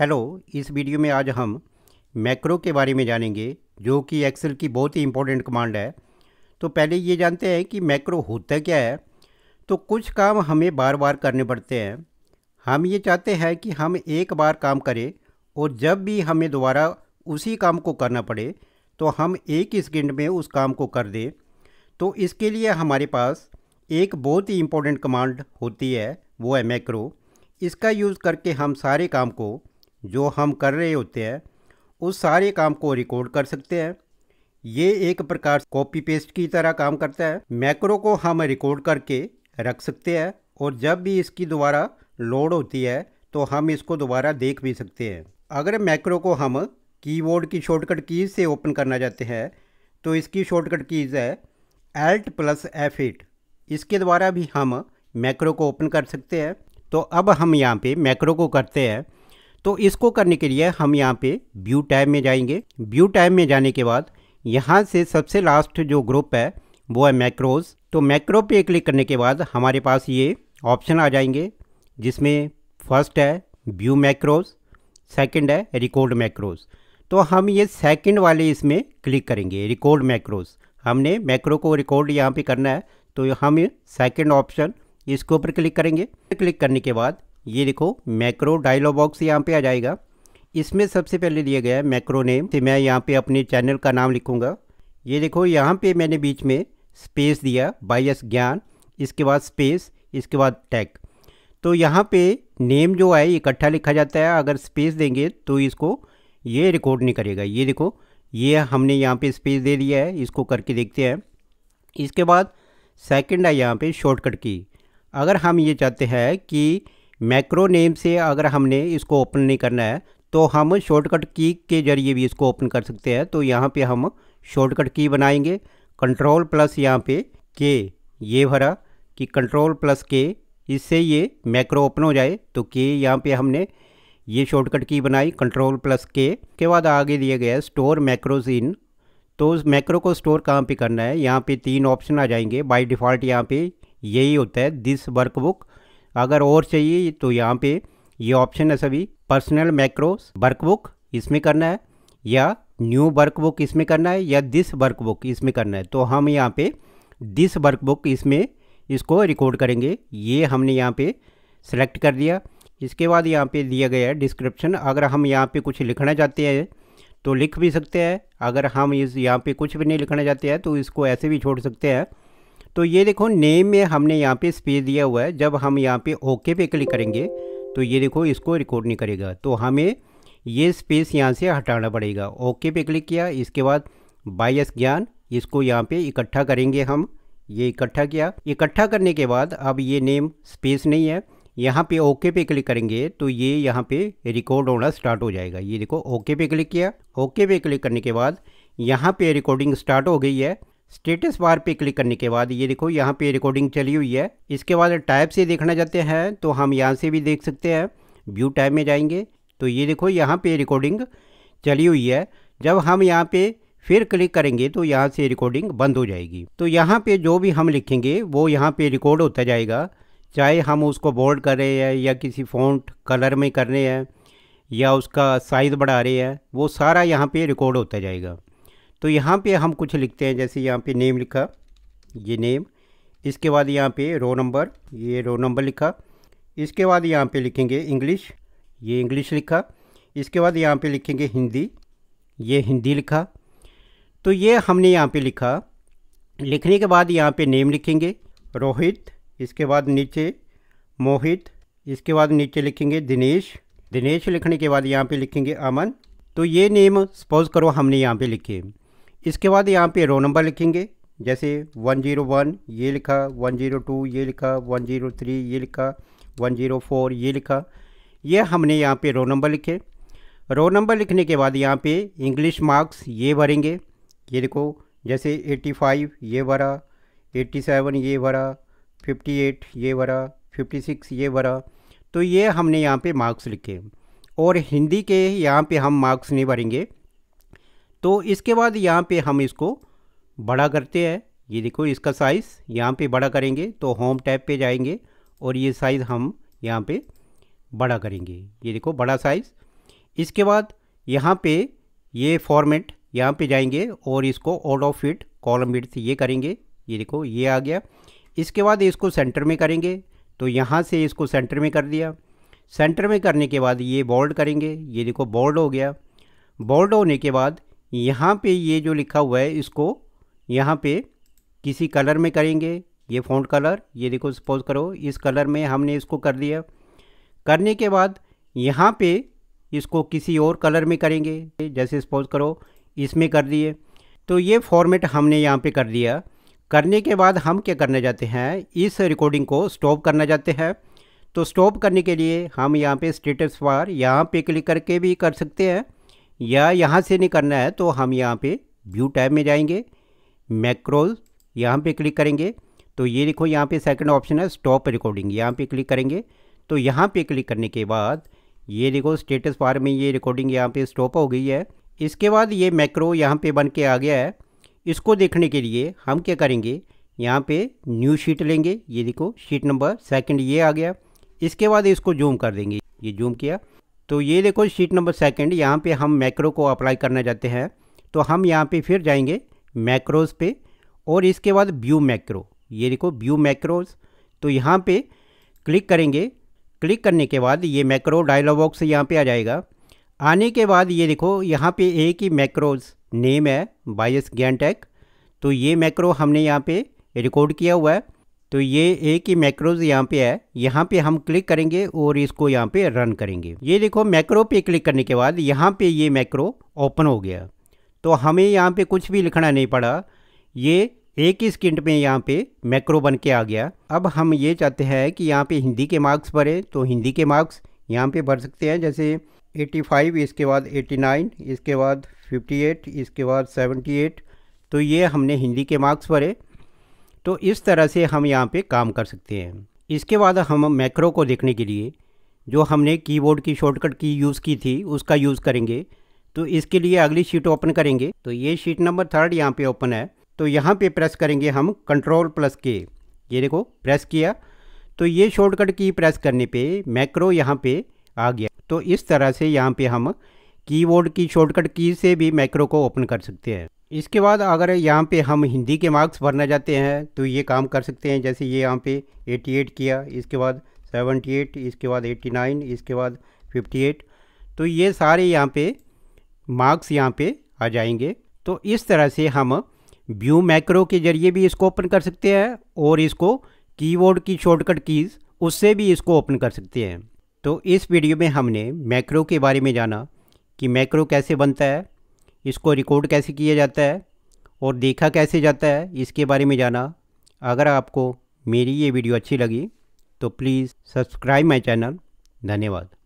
hello इस video में आज हम मैक्रो के बारे में जानेंगे जो कि एक्सेल की बहुत ही इंपॉर्टेंट कमांड है तो पहले ये जानते हैं कि मैक्रो होता क्या है तो कुछ काम हमें बार बार करने पड़ते हैं हम ये चाहते हैं कि हम एक बार काम करें और जब भी हमें दोबारा उसी काम को करना पड़े तो हम एक ही सेकेंड में उस काम को कर दें तो इसके लिए हमारे पास एक बहुत ही इम्पोर्टेंट कमांड होती है वो है मैक्रो इसका यूज़ करके हम सारे काम को जो हम कर रहे होते हैं उस सारे काम को रिकॉर्ड कर सकते हैं ये एक प्रकार कॉपी पेस्ट की तरह काम करता है मैक्रो को हम रिकॉर्ड करके रख सकते हैं और जब भी इसकी दोबारा लोड होती है तो हम इसको दोबारा देख भी सकते हैं अगर मैक्रो को हम कीबोर्ड की शॉर्टकट कीज़ से ओपन करना चाहते हैं तो इसकी शॉर्टकट कीज़ है एल्ट प्लस एफ एट इसके द्वारा भी हम मैक्रो को ओपन कर सकते हैं तो अब हम यहाँ पे मैक्रो को करते हैं तो इसको करने के लिए हम यहाँ पे व्यू टैब में जाएंगे व्यू टैब में जाने के बाद यहाँ से सबसे लास्ट जो ग्रुप है वो है मैक्रोज तो मैक्रो पे क्लिक करने के बाद हमारे पास ये ऑप्शन आ जाएंगे जिसमें फर्स्ट है व्यू मैक्रोज सेकंड है रिकॉर्ड मैक्रोज तो हम ये सेकंड वाले इसमें क्लिक करेंगे रिकॉर्ड मैक्रोज हमने मैक्रो को रिकॉर्ड यहाँ पे करना है तो हम सेकंड ऑप्शन इसके ऊपर क्लिक करेंगे क्लिक करने के बाद ये देखो मैक्रो डायलॉग बॉक्स यहाँ पे आ जाएगा इसमें सबसे पहले लिया गया है मैक्रो नेम तो मैं यहाँ पे अपने चैनल का नाम लिखूँगा ये देखो यहाँ पे मैंने बीच में स्पेस दिया बायस ज्ञान इसके बाद स्पेस इसके बाद टैग तो यहाँ पे नेम जो है इकट्ठा लिखा जाता है अगर स्पेस देंगे तो इसको ये रिकॉर्ड नहीं करेगा ये देखो ये हमने यहाँ पे स्पेस दे दिया है इसको करके देखते हैं इसके बाद सेकंड है यहाँ पे शॉर्टकट की अगर हम ये चाहते हैं कि मैक्रो नेम से अगर हमने इसको ओपन नहीं करना है तो हम शॉर्टकट की के जरिए भी इसको ओपन कर सकते हैं तो यहाँ पे हम शॉर्टकट की बनाएंगे कंट्रोल प्लस यहाँ पे के ये भरा कि कंट्रोल प्लस के इससे ये मैक्रो ओपन हो जाए तो के यहाँ पे हमने ये शॉर्टकट की बनाई कंट्रोल प्लस के के बाद आगे दिया गया स्टोर मैक्रोज इन तो उस मैक्रो को स्टोर कहाँ पे करना है यहाँ पे तीन ऑप्शन आ जाएंगे बाय डिफ़ॉल्ट यहाँ पे यही होता है दिस वर्कबुक अगर और चाहिए तो यहाँ पे ये ऑप्शन है सभी पर्सनल मैक्रोस वर्कबुक इसमें करना है या न्यू वर्कबुक इसमें करना है या दिस वर्कबुक इसमें करना है तो हम यहाँ पे दिस वर्कबुक इसमें इसको रिकॉर्ड करेंगे ये हमने यहाँ पे सेलेक्ट कर दिया इसके बाद यहाँ पे दिया गया है डिस्क्रिप्शन अगर हम यहाँ पे कुछ लिखना चाहते हैं तो लिख भी सकते हैं अगर हम इस यहाँ पे कुछ भी नहीं लिखना चाहते हैं तो इसको ऐसे भी छोड़ सकते हैं तो ये देखो नेम में हमने यहाँ पे स्पेस दिया हुआ है जब हम यहाँ पे ओके पे क्लिक करेंगे तो ये देखो इसको रिकॉर्ड नहीं करेगा तो हमें ये स्पेस यहाँ से हटाना पड़ेगा ओके पे क्लिक किया इसके बाद बायस ज्ञान इसको यहाँ पे इकट्ठा करेंगे हम ये इकट्ठा किया इकट्ठा करने के बाद अब ये नेम स्पेस नहीं है यहाँ पे ओके पे क्लिक करेंगे तो ये यहाँ पे रिकॉर्ड होना स्टार्ट हो जाएगा ये देखो ओके पे क्लिक किया ओके पे क्लिक करने के बाद यहाँ पे रिकॉर्डिंग स्टार्ट हो गई है स्टेटस बार पे क्लिक करने के बाद ये देखो यहाँ पे रिकॉर्डिंग चली हुई है इसके बाद टाइप से देखना चाहते हैं तो हम यहाँ से भी देख सकते हैं व्यू टाइप में जाएंगे तो ये देखो यहाँ पे रिकॉर्डिंग चली हुई है जब हम यहाँ पे फिर क्लिक करेंगे तो यहाँ से रिकॉर्डिंग बंद हो जाएगी तो यहाँ पर जो भी हम लिखेंगे वो यहाँ पर रिकॉर्ड होता जाएगा चाहे हम उसको बोल्ड कर रहे हैं या किसी फ़ॉन्ट कलर में कर रहे हैं या उसका साइज़ बढ़ा रहे हैं वो सारा यहाँ पे रिकॉर्ड होता जाएगा तो यहाँ पे हम कुछ लिखते हैं जैसे यहाँ पे नेम लिखा ये नेम इसके बाद यहाँ पे रो नंबर ये रो नंबर लिखा इसके बाद यहाँ पे लिखेंगे इंग्लिश ये इंग्लिश लिखा इसके बाद यहाँ पे लिखेंगे हिंदी ये हिंदी लिखा तो ये हमने यहाँ पे लिखा लिखने के बाद यहाँ पे नेम लिखेंगे रोहित इसके बाद नीचे मोहित इसके बाद नीचे लिखेंगे दिनेश दिनेश लिखने के बाद यहाँ पे लिखेंगे अमन तो ये नेम सपोज़ करो हमने यहाँ पे लिखे इसके बाद यहाँ पे रो नंबर लिखेंगे जैसे 101 ये लिखा 102 ये लिखा 103 ये लिखा 104 ये लिखा ये हमने यहाँ पे रो नंबर लिखे रो नंबर लिखने के बाद यहाँ पे इंग्लिश मार्क्स ये भरेंगे ये देखो जैसे 85 ये भरा 87 ये भरा 58 ये भरा 56 ये भरा तो ये हमने यहाँ पे मार्क्स लिखे और हिंदी के यहाँ पे हम मार्क्स नहीं भरेंगे तो इसके बाद यहाँ पे हम इसको बड़ा करते हैं ये देखो इसका साइज़ यहाँ पे बड़ा करेंगे तो होम टैब पे जाएंगे और ये साइज़ हम यहाँ पे बड़ा करेंगे ये देखो बड़ा साइज़ इसके बाद यहाँ पे ये फॉर्मेट यहाँ पे जाएंगे और इसको auto fit column width ये करेंगे ये देखो ये आ गया इसके बाद इसको सेंटर में करेंगे तो यहाँ से इसको सेंटर में कर दिया सेंटर में करने के बाद ये बोल्ड करेंगे ये देखो बोल्ड हो गया बोल्ड होने के बाद यहाँ पे ये जो लिखा हुआ है इसको यहाँ पे किसी कलर में करेंगे ये फ़ॉन्ट कलर ये देखो सपोज करो इस कलर में हमने इसको कर दिया करने के बाद यहाँ पे इसको किसी और कलर में करेंगे जैसे सपोज करो इसमें कर दिए तो ये फॉर्मेट हमने यहाँ पे कर दिया करने के बाद हम क्या करना चाहते हैं इस रिकॉर्डिंग को स्टॉप करना चाहते हैं तो स्टॉप करने के लिए हम यहाँ पे स्टेटस बार यहाँ पे क्लिक करके भी कर सकते हैं या यहाँ से नहीं करना है तो हम यहाँ पे व्यू टैब में जाएंगे मैक्रोज यहाँ पे क्लिक करेंगे तो ये देखो यहाँ पे सेकंड ऑप्शन है स्टॉप रिकॉर्डिंग यहाँ पे क्लिक करेंगे तो यहाँ पे क्लिक करने के बाद ये देखो स्टेटस बार में ये रिकॉर्डिंग यहाँ पे स्टॉप हो गई है इसके बाद ये मैक्रो यहाँ पे बन के आ गया है इसको देखने के लिए हम क्या करेंगे यहाँ पे न्यू शीट लेंगे ये देखो शीट नंबर सेकेंड ये आ गया इसके बाद इसको जूम कर देंगे ये जूम किया तो ये देखो शीट नंबर सेकंड यहाँ पे हम मैक्रो को अप्लाई करना चाहते हैं तो हम यहाँ पे फिर जाएंगे मैक्रोज पे और इसके बाद व्यू मैक्रो ये देखो व्यू मैक्रोज तो यहाँ पे क्लिक करेंगे क्लिक करने के बाद ये मैक्रो डायलॉग बॉक्स यहाँ पे आ जाएगा आने के बाद ये देखो यहाँ पे एक ही मैक्रोज नेम है बायस गैनटेक तो ये मैक्रो हमने यहाँ पर रिकॉर्ड किया हुआ है तो ये एक ही मैक्रोज यहाँ पे है यहाँ पे हम क्लिक करेंगे और इसको यहाँ पे रन करेंगे ये देखो मैक्रो पे क्लिक करने के बाद यहाँ पे ये मैक्रो ओपन हो गया तो हमें यहाँ पे कुछ भी लिखना नहीं पड़ा ये एक ही स्किंट में यहाँ पे मैक्रो बन के आ गया अब हम ये चाहते हैं कि यहाँ पे हिंदी के मार्क्स भरे तो हिंदी के मार्क्स यहाँ पे भर सकते हैं जैसे 85 इसके बाद 89 इसके बाद 58 इसके बाद 78 तो ये हमने हिंदी के मार्क्स भरे तो इस तरह से हम यहाँ पे काम कर सकते हैं इसके बाद हम मैक्रो को देखने के लिए जो हमने कीबोर्ड की शॉर्टकट की यूज़ की थी उसका यूज़ करेंगे तो इसके लिए अगली शीट ओपन करेंगे तो ये शीट नंबर थर्ड यहाँ पे ओपन है तो यहाँ पे प्रेस करेंगे हम कंट्रोल प्लस के ये देखो प्रेस किया तो ये शॉर्टकट की प्रेस करने पे मैक्रो यहाँ पे आ गया तो इस तरह से यहाँ पे हम कीबोर्ड की शॉर्टकट की से भी मैक्रो को ओपन कर सकते हैं इसके बाद अगर यहाँ पे हम हिंदी के मार्क्स भरना चाहते हैं तो ये काम कर सकते हैं जैसे ये यहाँ पे 88 किया इसके बाद 78 इसके बाद 89 इसके बाद 58 तो ये सारे यहाँ पे मार्क्स यहाँ पे आ जाएंगे तो इस तरह से हम व्यू मैक्रो के जरिए भी इसको ओपन कर सकते हैं और इसको कीबोर्ड की शॉर्टकट कीज़ उससे भी इसको ओपन कर सकते हैं तो इस वीडियो में हमने मैक्रो के बारे में जाना कि मैक्रो कैसे बनता है इसको रिकॉर्ड कैसे किया जाता है और देखा कैसे जाता है इसके बारे में जाना अगर आपको मेरी ये वीडियो अच्छी लगी तो प्लीज़ सब्सक्राइब माई चैनल धन्यवाद